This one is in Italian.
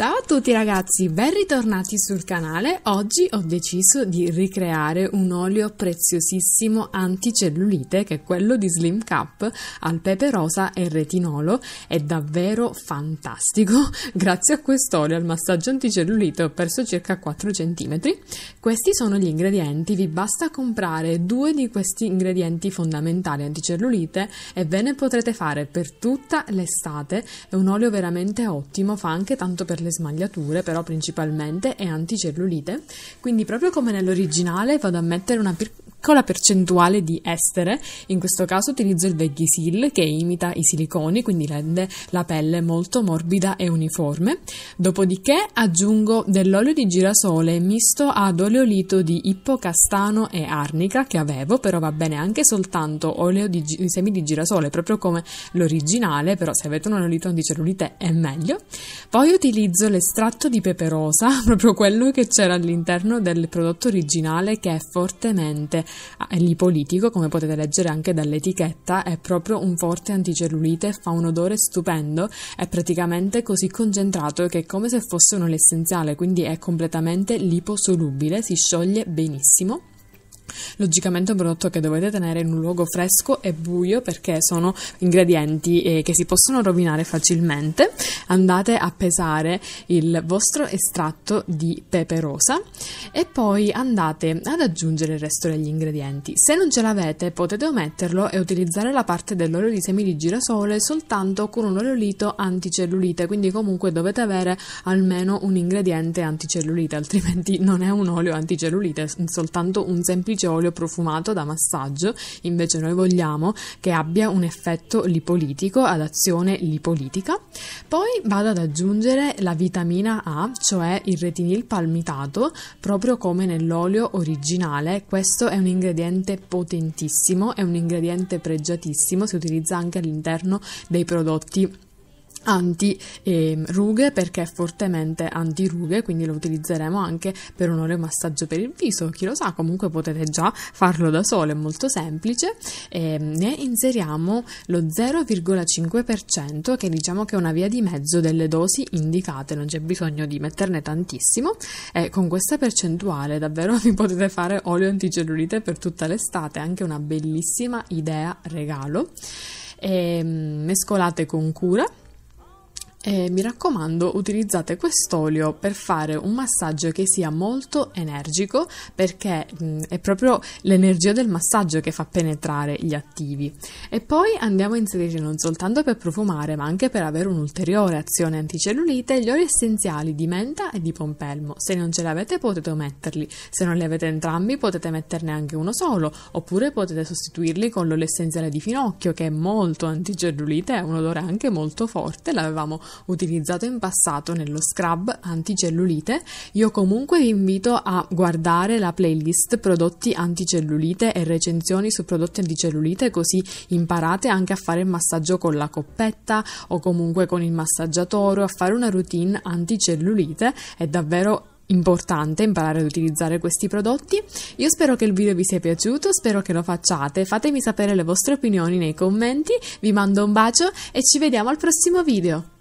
Ciao a tutti ragazzi, ben ritornati sul canale. Oggi ho deciso di ricreare un olio preziosissimo anticellulite che è quello di Slim Cup al pepe rosa e retinolo. È davvero fantastico. Grazie a quest'olio al massaggio anticellulite ho perso circa 4 cm. Questi sono gli ingredienti, vi basta comprare due di questi ingredienti fondamentali anticellulite e ve ne potrete fare per tutta l'estate. È un olio veramente ottimo, fa anche tanto per le le smagliature, però principalmente è anticellulite, quindi proprio come nell'originale vado a mettere una, piccola percentuale di estere, in questo caso utilizzo il Vegisil che imita i siliconi, quindi rende la pelle molto morbida e uniforme. Dopodiché aggiungo dell'olio di girasole misto ad oleolito di ippocastano e arnica che avevo, però va bene anche soltanto olio di, gi- semi di girasole, proprio come l'originale, però se avete un oleolito di cellulite è meglio. Poi utilizzo l'estratto di pepe rosa, proprio quello che c'era all'interno del prodotto originale che è fortemente Ah, L'ipolitico, come potete leggere anche dall'etichetta, è proprio un forte anticellulite, fa un odore stupendo, è praticamente così concentrato che è come se fosse un olio essenziale, quindi è completamente liposolubile, si scioglie benissimo. Logicamente un prodotto che dovete tenere in un luogo fresco e buio perché sono ingredienti eh, che si possono rovinare facilmente. Andate a pesare il vostro estratto di pepe rosa e poi andate ad aggiungere il resto degli ingredienti. Se non ce l'avete potete ometterlo e utilizzare la parte dell'olio di semi di girasole soltanto con un oleolito anticellulite, quindi comunque dovete avere almeno un ingrediente anticellulite, altrimenti non è un olio anticellulite, è soltanto un semplice olio profumato da massaggio, invece noi vogliamo che abbia un effetto lipolitico ad azione lipolitica. Poi vado ad aggiungere la vitamina A, cioè il retinil palmitato, proprio come nell'olio originale. Questo è un ingrediente potentissimo, è un ingrediente pregiatissimo, si utilizza anche all'interno dei prodotti anti ehm, rughe perché è fortemente anti rughe quindi lo utilizzeremo anche per un olio massaggio per il viso chi lo sa comunque potete già farlo da solo è molto semplice eh, ne inseriamo lo 0,5% che diciamo che è una via di mezzo delle dosi indicate non c'è bisogno di metterne tantissimo e con questa percentuale davvero vi potete fare olio anticellulite per tutta l'estate anche una bellissima idea regalo e, ehm, mescolate con cura e mi raccomando, utilizzate quest'olio per fare un massaggio che sia molto energico perché mh, è proprio l'energia del massaggio che fa penetrare gli attivi. E poi andiamo a inserire non soltanto per profumare, ma anche per avere un'ulteriore azione anticellulite gli oli essenziali di menta e di pompelmo. Se non ce li avete potete ometterli, se non li avete entrambi potete metterne anche uno solo, oppure potete sostituirli con l'olio essenziale di finocchio che è molto anticellulite, e ha un odore anche molto forte, l'avevamo utilizzato in passato nello scrub anticellulite, io comunque vi invito a guardare la playlist prodotti anticellulite e recensioni su prodotti anticellulite così imparate anche a fare il massaggio con la coppetta o comunque con il massaggiatore, a fare una routine anticellulite, è davvero importante imparare ad utilizzare questi prodotti. Io spero che il video vi sia piaciuto, spero che lo facciate, fatemi sapere le vostre opinioni nei commenti, vi mando un bacio e ci vediamo al prossimo video!